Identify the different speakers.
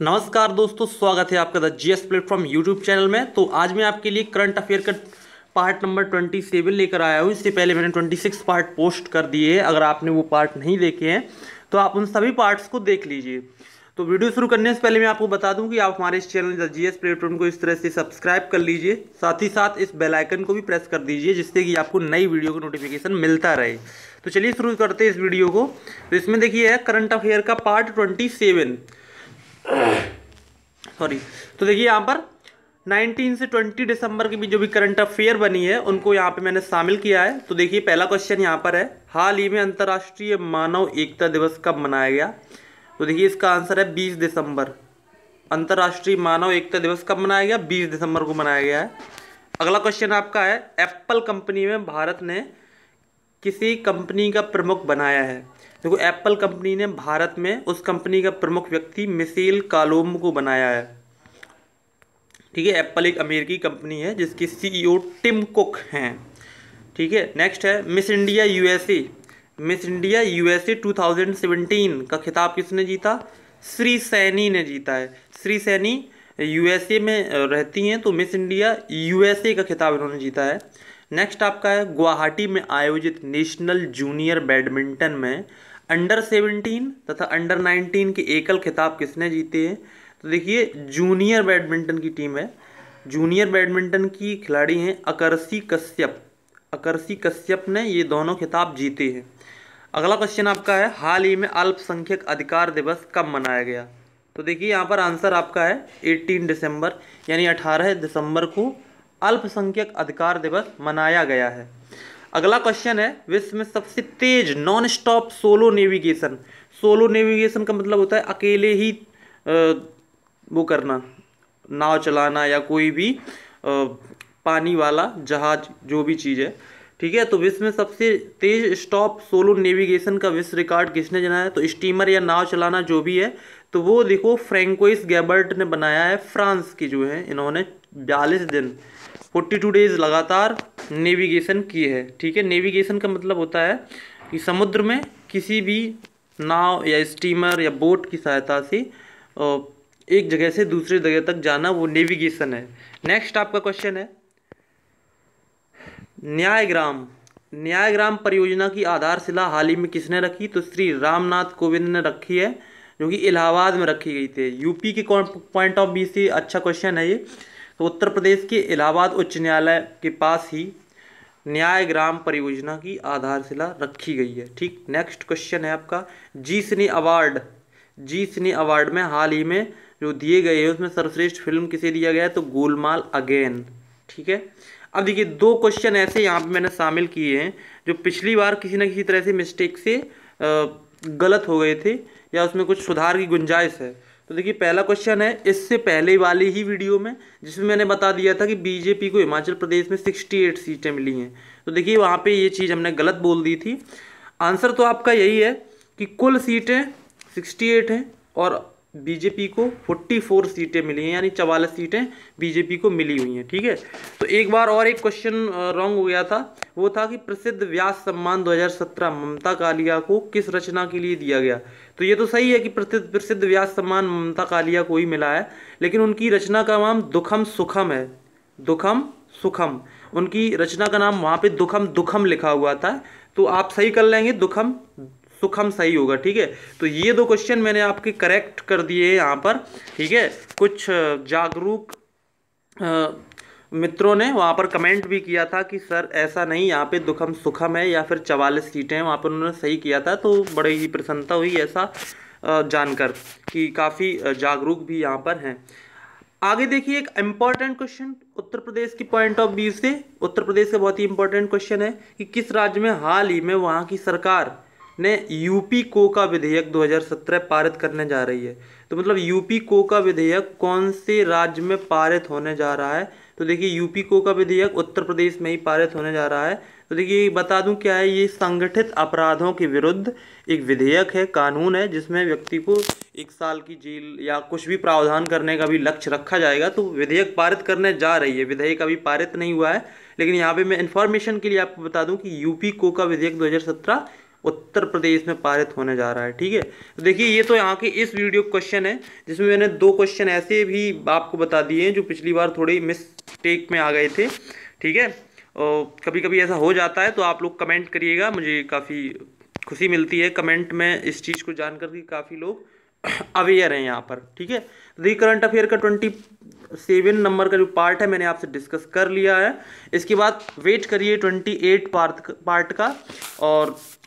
Speaker 1: नमस्कार दोस्तों स्वागत है आपका the G S platform YouTube channel में तो आज मैं आपके लिए करंट अफेयर का पार्ट नंबर ट्वेंटी सेवन लेकर आया हूँ इससे पहले मैंने ट्वेंटी सिक्स पार्ट पोस्ट कर दिए अगर आपने वो पार्ट नहीं देखे हैं तो आप उन सभी पार्ट्स को देख लीजिए तो वीडियो शुरू करने से पहले मैं आपको बता दूँ कि आप हमारे इस channel the G S platform को इस तरह से सब्सक्राइब कर लीजिए साथ ही साथ इस बेलाइकन को भी प्रेस कर दीजिए जिससे कि आपको नई वीडियो का नोटिफिकेशन मिलता रहे तो चलिए शुरू करते हैं इस वीडियो को तो इसमें देखिए करंट अफेयर का पार्ट ट्वेंटी सेवन सॉरी तो देखिए यहाँ पर 19 से 20 दिसंबर के बीच जो भी करंट अफेयर बनी है उनको यहाँ पे मैंने शामिल किया है तो देखिए पहला क्वेश्चन यहाँ पर है हाल ही में अंतर्राष्ट्रीय मानव एकता दिवस कब मनाया गया तो देखिए इसका आंसर है 20 दिसंबर अंतर्राष्ट्रीय मानव एकता दिवस कब मनाया गया 20 दिसंबर को मनाया गया है अगला क्वेश्चन आपका है एप्पल कंपनी में भारत ने किसी कंपनी का प्रमुख बनाया है देखो एप्पल कंपनी ने भारत में उस कंपनी का प्रमुख व्यक्ति मिसेल कालोम को बनाया है ठीक है एप्पल एक अमेरिकी कंपनी है जिसकी सीईओ e टिम कुक हैं ठीक है नेक्स्ट है Miss India USA Miss India USA 2017 का खिताब किसने जीता श्री सैनी ने जीता है श्री सैनी यूएसए में रहती हैं तो मिस इंडिया यूएसए का खिताब इन्होंने जीता है नेक्स्ट आपका है गुवाहाटी में आयोजित नेशनल जूनियर बैडमिंटन में अंडर सेवनटीन तथा अंडर नाइनटीन के एकल खिताब किसने जीते हैं तो देखिए जूनियर बैडमिंटन की टीम है जूनियर बैडमिंटन की खिलाड़ी हैं अकरसी कश्यप अकरसी कश्यप ने ये दोनों खिताब जीते हैं अगला क्वेश्चन आपका है हाल ही में अल्पसंख्यक अधिकार दिवस कब मनाया गया तो देखिए यहाँ पर आंसर आपका है 18 दिसंबर यानी 18 दिसंबर को अल्पसंख्यक अधिकार दिवस मनाया गया है अगला क्वेश्चन है विश्व में सबसे तेज non stop solo navigation solo navigation का मतलब होता है अकेले ही वो करना नाव चलाना या कोई भी पानी वाला जहाज जो भी चीज़ है ठीक है तो विश्व में सबसे तेज स्टॉप सोलो नेविगेशन का विश्व रिकॉर्ड किसने जनाया है तो स्टीमर या नाव चलाना जो भी है तो वो देखो फ्रेंकोइस गैबर्ट ने बनाया है फ्रांस की जो है इन्होंने बयालीस दिन फोर्टी टू डेज लगातार नेविगेशन की है ठीक है नेविगेशन का मतलब होता है कि समुद्र में किसी भी नाव या स्टीमर या बोट की सहायता से एक जगह से दूसरे जगह तक जाना वो नेविगेशन है नेक्स्ट आपका क्वेश्चन है न्यायग्राम न्यायग्राम परियोजना की आधारशिला हाल ही में किसने रखी तो श्री रामनाथ कोविंद ने रखी है जो कि इलाहाबाद में रखी गई थी यूपी के पॉइंट ऑफ व्यू से अच्छा क्वेश्चन है ये तो उत्तर प्रदेश के इलाहाबाद उच्च न्यायालय के पास ही न्याय ग्राम परियोजना की आधारशिला रखी गई है ठीक नेक्स्ट क्वेश्चन है आपका जी सिने अवार्ड जी सिने अवार्ड में हाल ही में जो दिए गए हैं उसमें सर्वश्रेष्ठ फिल्म किसे दिया गया है तो गोलमाल अगेन ठीक है अब देखिए दो क्वेश्चन ऐसे यहाँ पे मैंने शामिल किए हैं जो पिछली बार किसी न किसी तरह से मिस्टेक से गलत हो गए थे या उसमें कुछ सुधार की गुंजाइश है तो देखिए पहला क्वेश्चन है इससे पहले वाली ही वीडियो में जिसमें मैंने बता दिया था कि बीजेपी को हिमाचल प्रदेश में 68 सीटें मिली हैं तो देखिए वहाँ पे ये चीज़ हमने गलत बोल दी थी आंसर तो आपका यही है कि कुल सीटें 68 हैं और बीजेपी को 44 सीटें मिली हैं यानी चवालीस सीटें बीजेपी को मिली हुई हैं ठीक है तो एक बार और एक क्वेश्चन रॉन्ग हो गया था वो था कि प्रसिद्ध व्यास सम्मान 2017 ममता कालिया को किस रचना के लिए दिया गया तो ये तो सही है कि प्रसिद्ध प्रसिद्ध व्यास सम्मान ममता कालिया को ही मिला है लेकिन उनकी रचना का नाम दुखम सुखम है दुखम सुखम उनकी रचना का नाम वहाँ पर दुखम दुखम लिखा हुआ था तो आप सही कर लेंगे दुखम सुखम तो सही होगा ठीक है तो ये दो क्वेश्चन मैंने आपके करेक्ट कर दिए यहाँ पर ठीक है कुछ जागरूक मित्रों ने वहाँ पर कमेंट भी किया था कि सर ऐसा नहीं यहाँ पे दुखम सुखम है या फिर चवालीस सीटें हैं वहाँ पर उन्होंने सही किया था तो बड़ी ही प्रसन्नता हुई ऐसा जानकर कि काफ़ी जागरूक भी यहाँ पर हैं आगे देखिए एक इम्पॉर्टेंट क्वेश्चन उत्तर प्रदेश की पॉइंट ऑफ व्यू से उत्तर प्रदेश का बहुत ही इंपॉर्टेंट क्वेश्चन है कि किस राज्य में हाल ही में वहाँ की सरकार ने यूपी का विधेयक 2017 पारित करने जा रही है तो मतलब यूपी को का विधेयक कौन से राज्य में पारित होने जा रहा है तो देखिए यूपी को का विधेयक उत्तर प्रदेश में ही पारित होने जा रहा है तो देखिए बता दूं क्या है ये संगठित अपराधों के विरुद्ध एक विधेयक है कानून है जिसमें व्यक्ति को एक साल की जेल या कुछ भी प्रावधान करने का भी लक्ष्य रखा जाएगा तो विधेयक पारित करने जा रही है विधेयक अभी पारित नहीं हुआ है लेकिन यहाँ पे मैं इन्फॉर्मेशन के लिए आपको बता दूं कि यूपी को का विधेयक 2017 उत्तर प्रदेश में पारित होने जा रहा है ठीक है तो देखिए ये तो यहाँ के इस वीडियो क्वेश्चन है जिसमें मैंने दो क्वेश्चन ऐसे भी आपको बता दिए हैं जो पिछली बार थोड़ी मिसटेक में आ गए थे ठीक है और कभी कभी ऐसा हो जाता है तो आप लोग कमेंट करिएगा मुझे काफ़ी खुशी मिलती है कमेंट में इस चीज़ को जानकर कि काफ़ी लोग अवेयर हैं यहाँ पर ठीक है दी करंट अफेयर का ट्वेंटी सेवन नंबर का जो पार्ट है मैंने आपसे डिस्कस कर लिया है इसके बाद वेट करिए ट्वेंटी एट पार्ट पार्ट का और